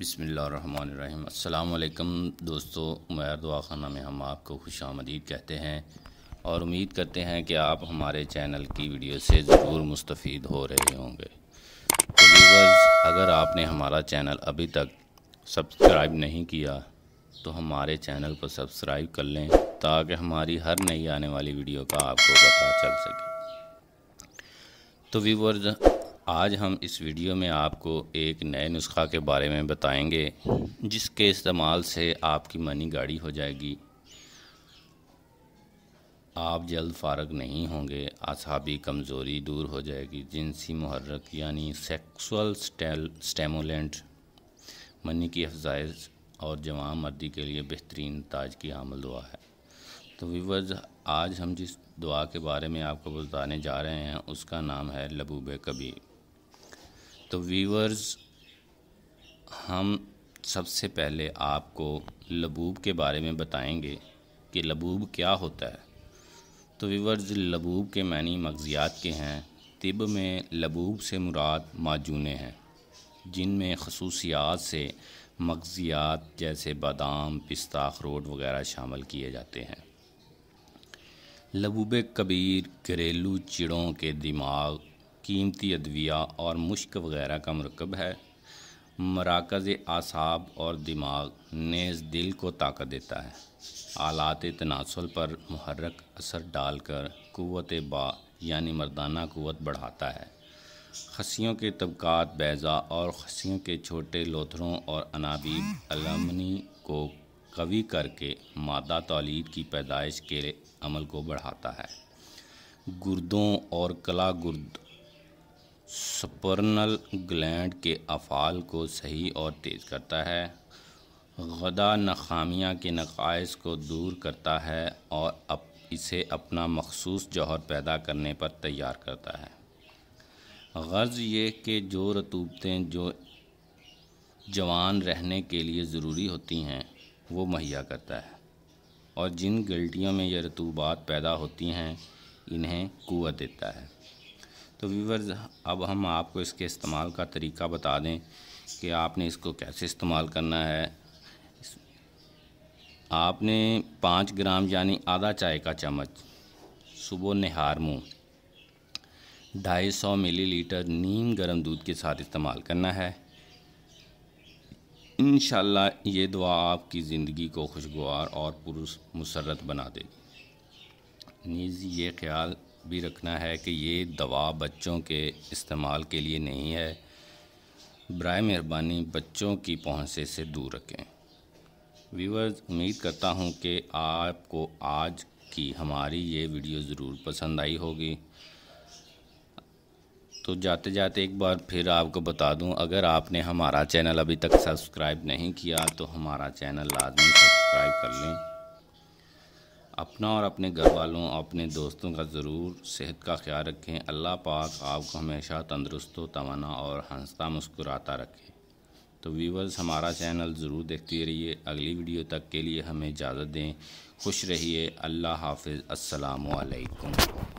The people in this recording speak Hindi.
बसमीम् दोस्तों मैर दुआ खाना में हम आपको खुश आमदीद कहते हैं और उम्मीद करते हैं कि आप हमारे चैनल की वीडियो से ज़रूर मुस्तफ़ हो रहे होंगे तो व्यूवर्स अगर आपने हमारा चैनल अभी तक सब्सक्राइब नहीं किया तो हमारे चैनल को सब्सक्राइब कर लें ताकि हमारी हर नई आने वाली वीडियो का आपको पता चल सके तो व्यूवर्स आज हम इस वीडियो में आपको एक नए नुस्खा के बारे में बताएंगे जिसके इस्तेमाल से आपकी मनी गाड़ी हो जाएगी आप जल्द फारग नहीं होंगे आसाबी कमज़ोरी दूर हो जाएगी जिनसी महरक यानी सेक्सुअल स्टेमोलेंट मनी की अफजाइश और जवान मर्दी के लिए बेहतरीन ताज की आमल दुआ है तो विवज आज हम जिस दुआ के बारे में आपको बताने जा रहे हैं उसका नाम है लबूब कबीर तो वीवर्स हम सबसे पहले आपको लबूब के बारे में बताएंगे कि लबूब क्या होता है तो वीवर्स लबूब के मानी मगजियात के हैं तिब में लबूब से मुराद माजूने हैं जिनमें खसूसियात से मगजियात जैसे बादाम पिस्ता अखरोट वगैरह शामिल किए जाते हैं लबूब कबीर घरेलू चिड़ों के दिमाग कीमती अदविया और मुश्क वगैरह का मरकब है मराकज़ आसाब और दिमाग नेज़ दिल को ताकत देता है आलात तनासल पर महरक असर डालकर कुत बा यानी मर्दाना क़वत बढ़ाता है खसियों के तबक़ात बैज़ा और खसियों के छोटे लोथरों और अनाबीब अलमनी को कवी करके मादा तोलीद की पैदाइश के अमल को बढ़ाता है गुर्दों और कला गुर्द सपर्नल ग्लैंड के अफ़ाल को सही और तेज़ करता है गदा नखामिया के नकायस को दूर करता है और अप इसे अपना मखसूस जौहर पैदा करने पर तैयार करता है गर्ज़ ये कि जो रतूबतें जो जवान रहने के लिए ज़रूरी होती हैं वो मुहैया करता है और जिन गलतियों में यह रतूबात पैदा होती हैं इन्हें कुत देता है तो व्यूवर्स अब हम आपको इसके इस्तेमाल का तरीका बता दें कि आपने इसको कैसे इस्तेमाल करना है आपने पाँच ग्राम यानी आधा चाय का चम्मच सुबह नहार मुँह ढाई सौ मिली लीटर नीम गर्म दूध के साथ इस्तेमाल करना है इन ये दुआ आपकी ज़िंदगी को खुशगवार और पुरुष मुसरत बना देगी नीज़ ये ख्याल भी रखना है कि ये दवा बच्चों के इस्तेमाल के लिए नहीं है बर मेहरबानी बच्चों की पहुँच से दूर रखें व्यूवर्स उम्मीद करता हूँ कि आपको आज की हमारी ये वीडियो ज़रूर पसंद आई होगी तो जाते जाते एक बार फिर आपको बता दूं अगर आपने हमारा चैनल अभी तक सब्सक्राइब नहीं किया तो हमारा चैनल लाजमी सब्सक्राइब कर लें अपना और अपने घर वालों अपने दोस्तों का ज़रूर सेहत का ख्याल रखें अल्लाह पाक आपको हमेशा तंदरुस्त तवाना और हंसता मुस्कुराता रखें तो व्यूवर्स हमारा चैनल ज़रूर देखते रहिए अगली वीडियो तक के लिए हमें इजाज़त दें खुश रहिए अल्लाह हाफिज़ अस्सलाम